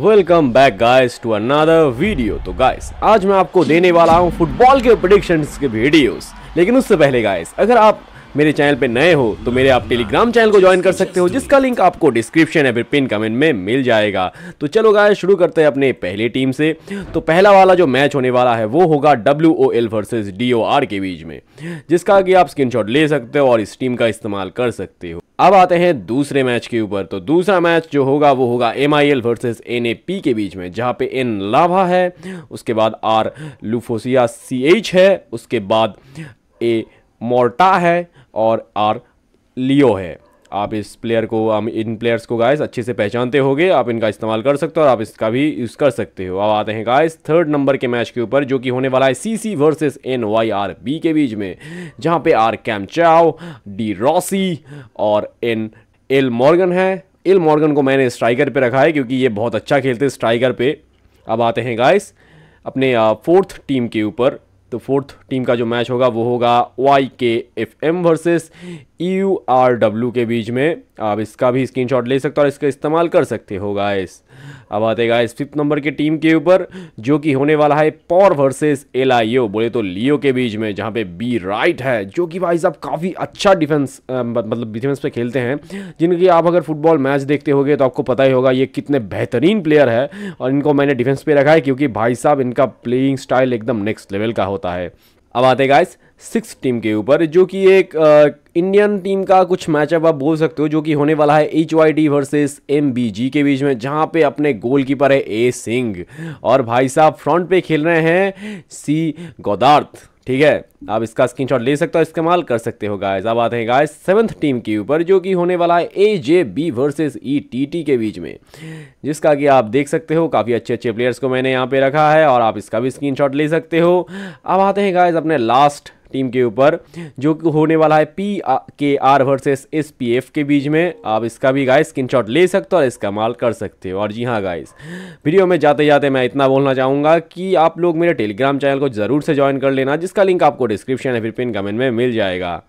welcome back guys to another video तो guys आज मैं आपको देने वाला हूँ फुटबॉल के प्रडिक्शन के वीडियोस लेकिन उससे पहले गाइस अगर आप मेरे चैनल पे नए हो तो मेरे आप टेलीग्राम चैनल को ज्वाइन कर सकते हो जिसका लिंक आपको डिस्क्रिप्शन या फिर पिन कमेंट में मिल जाएगा तो चलो गाय शुरू करते हैं अपने पहले टीम से तो पहला वाला जो मैच होने वाला है वो होगा W O L versus D O R के बीच में जिसका कि आप स्क्रीन ले सकते हो और इस टीम का इस्तेमाल कर सकते हो अब आते हैं दूसरे मैच के ऊपर तो दूसरा मैच जो होगा वो होगा M I L versus N A P के बीच में जहाँ पे एन लाभा है उसके बाद आर लुफोसिया सी एच है उसके बाद ए मोर्टा है और आर लियो है आप इस प्लेयर को हम इन प्लेयर्स को गाइस अच्छे से पहचानते होगे आप इनका इस्तेमाल कर सकते हो और आप इसका भी यूज़ कर सकते हो अब आते हैं गाइस थर्ड नंबर के मैच के ऊपर जो कि होने वाला है C C versus N Y R B के बीच में जहाँ पे आर कैम चाओ डी रॉसी और एन एल मॉर्गन है एल मॉर्गन को मैंने स्ट्राइकर पर रखा है क्योंकि ये बहुत अच्छा खेलते हैं स्ट्राइकर पे अब आते हैं गाइस अपने फोर्थ टीम के ऊपर तो फोर्थ टीम का जो मैच होगा वो होगा Y K F M versus U R W के बीच में आप इसका भी स्क्रीनशॉट ले सकते हो और इसका इस्तेमाल कर सकते हो गाइस अब आते गाइस फिफ्थ नंबर की टीम के ऊपर जो कि होने वाला है पॉर वर्सेस एल आई ओ बोले तो लियो के बीच में जहाँ पे बी राइट है जो कि भाई साहब काफ़ी अच्छा डिफेंस मतलब डिफेंस पे खेलते हैं जिनकी आप अगर फुटबॉल मैच देखते हो तो आपको पता ही होगा ये कितने बेहतरीन प्लेयर है और इनको मैंने डिफेंस पे रखा है क्योंकि भाई साहब इनका प्लेइंग स्टाइल एकदम नेक्स्ट लेवल का होता है अब आते गाइस सिक्स टीम के ऊपर जो कि एक इंडियन टीम का कुछ मैचअप आप बोल सकते हो जो कि होने वाला है H Y D versus M B G के बीच में जहाँ पे अपने गोलकीपर है ए सिंह और भाई साहब फ्रंट पे खेल रहे हैं सी गोदार्थ ठीक है आप इसका स्क्रीनशॉट ले सकते हो इस्तेमाल कर सकते हो गाइस अब आते हैं गाइस सेवंथ टीम के ऊपर जो कि होने वाला है A J B versus E T T के बीच में जिसका कि आप देख सकते हो काफ़ी अच्छे अच्छे प्लेयर्स को मैंने यहाँ पे रखा है और आप इसका भी स्क्रीनशॉट ले सकते हो अब आते हैं गाइस अपने लास्ट टीम के ऊपर जो होने वाला है P K R versus S P F के बीच में आप इसका भी गाइस स्क्रीन ले सकते हो और इस्तेमाल कर सकते हो और जी हाँ गाइस वीडियो में जाते जाते मैं इतना बोलना चाहूँगा कि आप लोग मेरे टेलीग्राम चैनल को ज़रूर से ज्वाइन कर लेना जिसका लिंक आपको डिस्क्रिप्शन या फिर पिन कमेंट में मिल जाएगा